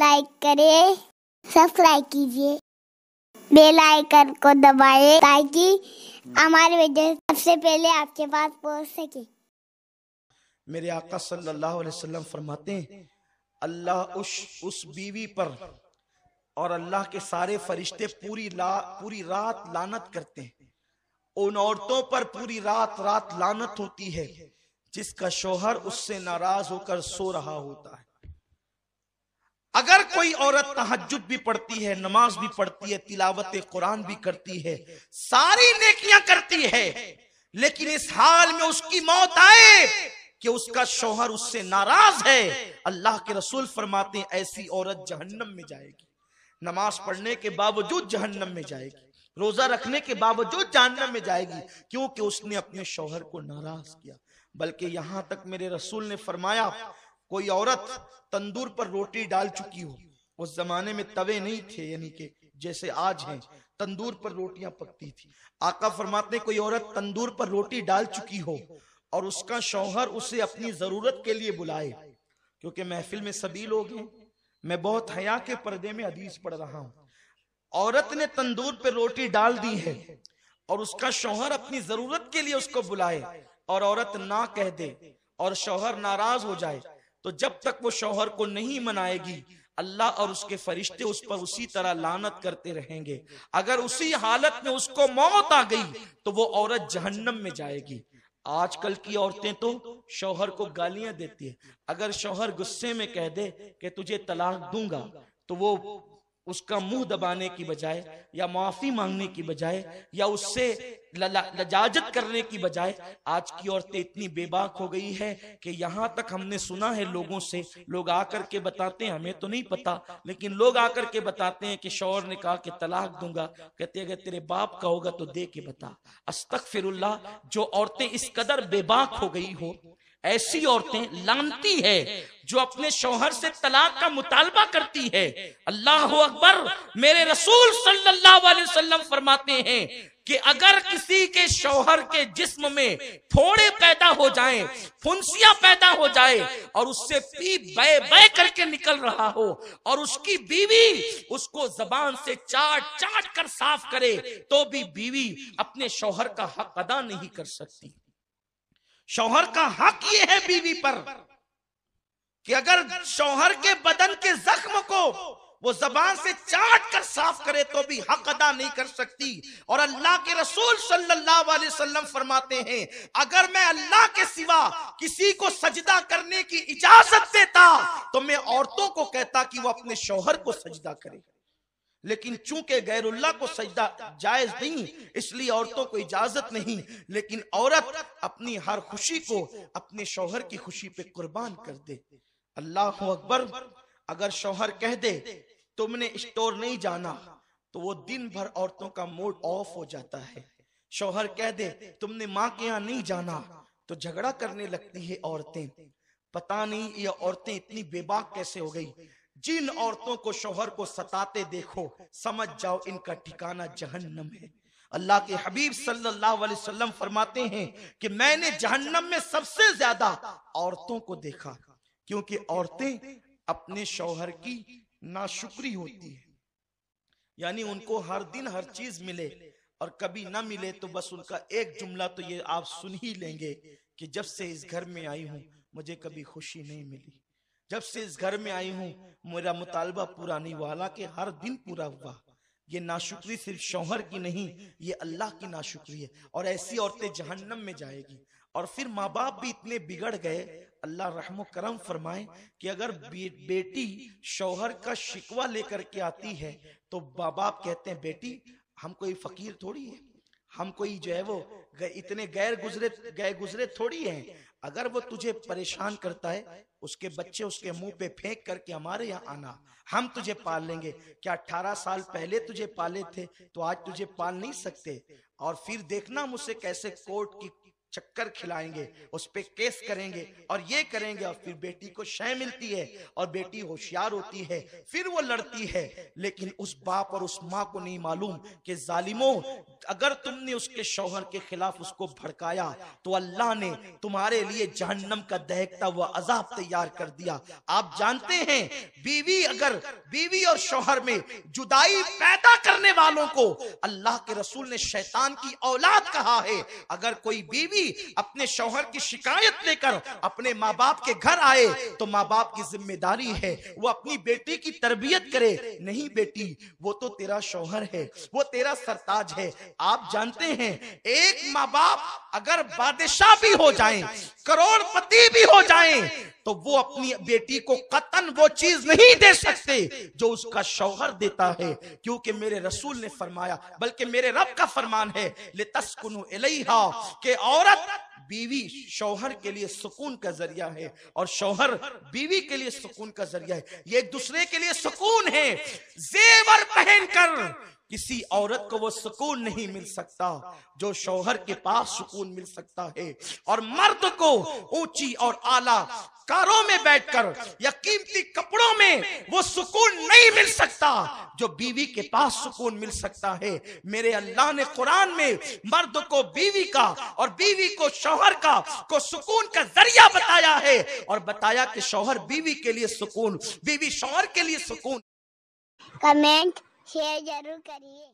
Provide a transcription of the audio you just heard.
like करें subscribe कीजिए bell icon को दबाएं ताकि हमारे वीडियो सबसे पहले आपके पास पहुंच सके मेरे आका सल्लल्लाहु अलैहि वसल्लम फरमाते हैं अल्लाह उस उस बीवी पर और अल्लाह के सारे फरिश्ते पूरी ला पूरी रात लानत करते हैं उन औरतों पर पूरी रात रात लानत होती है जिसका शोहर उससे नाराज होकर सो रहा होता है अगर कोई औरत तहजुब भी पढ़ती है नमाज भी पढ़ती है तिलावत कुरान भी करती है सारी नेकियां करती है लेकिन इस हाल में उसकी मौत आए कि उसका शोहर उससे नाराज है अल्लाह के रसूल फरमाते हैं ऐसी औरत जहन्नम में जाएगी नमाज पढ़ने के बावजूद जहन्नम में जाएगी रोजा रखने के बावजूद जहन्नम में जाएगी क्योंकि उसने अपने शोहर को नाराज किया बल्कि यहां तक मेरे रसूल ने फरमाया कोई औरत तंदूर पर रोटी डाल चुकी हो उस जमाने में तवे नहीं थे यानी कि जैसे आज हैं तंदूर पर रोटियां पकती थी आका फरमाते कोई औरत तंदूर पर रोटी डाल चुकी हो और उसका शौहर उसे अपनी जरूरत के लिए बुलाए क्योंकि महफिल में सभी लोग हैं मैं बहुत हया के पर्दे में अदीज पढ़ रहा हूँ औरत ने तंदूर पर रोटी डाल दी है और उसका शौहर अपनी जरूरत के लिए उसको बुलाए और औरत ना कह दे और शौहर नाराज हो जाए तो जब तक वो शोहर को नहीं मनाएगी अल्लाह और उसके फरिश्ते उस पर उसी तरह लानत करते रहेंगे अगर उसी हालत में उसको मौत आ गई तो वो औरत जहन्नम में जाएगी आजकल की औरतें तो शौहर को गालियां देती है अगर शौहर गुस्से में कह दे कि तुझे तलाक दूंगा तो वो उसका मुंह दबाने की बजाय या माफी मांगने की बजाय या उससे लजाजत करने की बजाय आज की औरतें इतनी बेबाक हो गई है कि यहाँ तक हमने सुना है लोगों से लोग आकर के बताते हैं हमें तो नहीं पता लेकिन लोग आकर के बताते हैं कि शौर ने कहा कि तलाक दूंगा कहते अगर तेरे बाप का होगा तो दे के बता अस्तक जो औरतें इस कदर बेबाक हो गई हो ऐसी औरतें लानती है जो अपने शोहर से तलाक का मुतालबा करती है अल्लाह अकबर मेरे रसूल सल्लल्लाहु अलैहि वसल्लम फरमाते हैं कि अगर किसी के शोहर के जिस्म में फोड़े पैदा हो जाएं, फुंसिया पैदा हो जाए और उससे पी बे बे करके निकल रहा हो और उसकी बीवी उसको जबान से चाट चाट कर साफ करे तो भी बीवी अपने शोहर का हक अदा नहीं कर सकती शौहर का हक ये है बीवी पर कि अगर शौहर के बदन के जख्म को वो जबान से चाट कर साफ करे तो भी हक अदा नहीं कर सकती और अल्लाह के रसूल सल्लल्लाहु अलैहि वसल्लम फरमाते हैं अगर मैं अल्लाह के सिवा किसी को सजदा करने की इजाजत देता तो मैं औरतों को कहता कि वो अपने शौहर को सजदा करे लेकिन चूंकि गैरुल्ला को सजदा जायज नहीं इसलिए औरतों को इजाजत नहीं लेकिन औरत अपनी हर खुशी को अपने शोहर की खुशी पे कुर्बान कर दे अल्लाह अकबर अगर शोहर कह दे तुमने स्टोर नहीं जाना तो वो दिन भर औरतों का मूड ऑफ हो जाता है शोहर कह दे तुमने माँ के यहाँ नहीं जाना तो झगड़ा करने लगती है औरतें पता नहीं ये औरतें इतनी बेबाक कैसे हो गई जिन औरतों को शोहर को सताते देखो समझ जाओ इनका ठिकाना जहन्नम है अल्लाह के हबीब सल्लल्लाहु अलैहि वसल्लम फरमाते हैं कि मैंने जहन्नम में सबसे ज्यादा औरतों को देखा क्योंकि औरतें अपने शोहर की नाशुक्री होती है यानी उनको हर दिन हर चीज मिले और कभी ना मिले तो बस उनका एक जुमला तो ये आप सुन ही लेंगे कि जब से इस घर में आई हूं मुझे कभी खुशी नहीं मिली जब से इस घर में आई हूँ मेरा मुतालबा पूरा नहीं हुआ हालांकि हर दिन पूरा हुआ ये नाशुक्री सिर्फ शौहर की नहीं ये अल्लाह की नाशुक्री है और ऐसी औरतें जहन्नम में जाएगी और फिर माँ बाप भी इतने बिगड़ गए अल्लाह रहमो करम फरमाए कि अगर बे, बेटी शौहर का शिकवा लेकर के आती है तो माँ बाप कहते हैं बेटी हम कोई फकीर थोड़ी है हम कोई जो है वो इतने गैर गुजरे गए गुजरे थोड़ी हैं अगर वो तुझे परेशान करता है उसके बच्चे उसके मुंह पे फेंक करके हमारे यहाँ आना हम तुझे पाल लेंगे क्या अठारह साल पहले तुझे पाले थे तो आज तुझे पाल नहीं सकते और फिर देखना मुझसे कैसे कोर्ट की चक्कर खिलाएंगे उस पर केस करेंगे और ये करेंगे और फिर बेटी को शय मिलती है और बेटी होशियार होती है फिर वो लड़ती है लेकिन उस बाप और उस माँ को नहीं मालूम कि जालिमों अगर तुमने उसके शौहर के खिलाफ उसको भड़काया तो अल्लाह ने तुम्हारे लिए जहन्नम का दहकता हुआ अजाब तैयार कर दिया आप जानते हैं बीवी अगर बीवी और शौहर में जुदाई पैदा करने वालों को अल्लाह के रसूल ने शैतान की औलाद कहा है अगर कोई बीवी अपने शोहर की शिकायत लेकर अपने माँ बाप के घर आए तो माँ बाप की जिम्मेदारी है वो अपनी बेटी की तरबियत करे नहीं बेटी वो तो तेरा शोहर है वो तेरा सरताज है आप जानते हैं एक माँ बाप अगर बादशाह भी हो जाए करोड़पति भी हो जाए तो वो अपनी बेटी को कतन वो चीज नहीं दे सकते जो उसका शौहर देता है क्योंकि मेरे रसूल ने फरमाया बल्कि मेरे रब का फरमान है ले तस्कुनु इलैहा के औरत औरत बीवी शौहर के लिए सुकून का जरिया है और शौहर बीवी के लिए सुकून का जरिया है ये एक दूसरे के लिए सुकून है जेवर पहनकर किसी औरत को वो सुकून नहीं मिल सकता जो शौहर के पास सुकून मिल सकता है और मर्द को ऊंची और आला कारों में बैठकर या कीमती कपड़ों में वो सुकून नहीं मिल सकता जो बीवी के पास सुकून मिल सकता है मेरे अल्लाह ने कुरान में मर्द को बीवी का और बीवी को शोहर का को सुकून का जरिया बताया है और बताया कि शोहर बीवी के लिए सुकून बीवी शोहर के लिए सुकून कमेंट शेयर जरूर करिए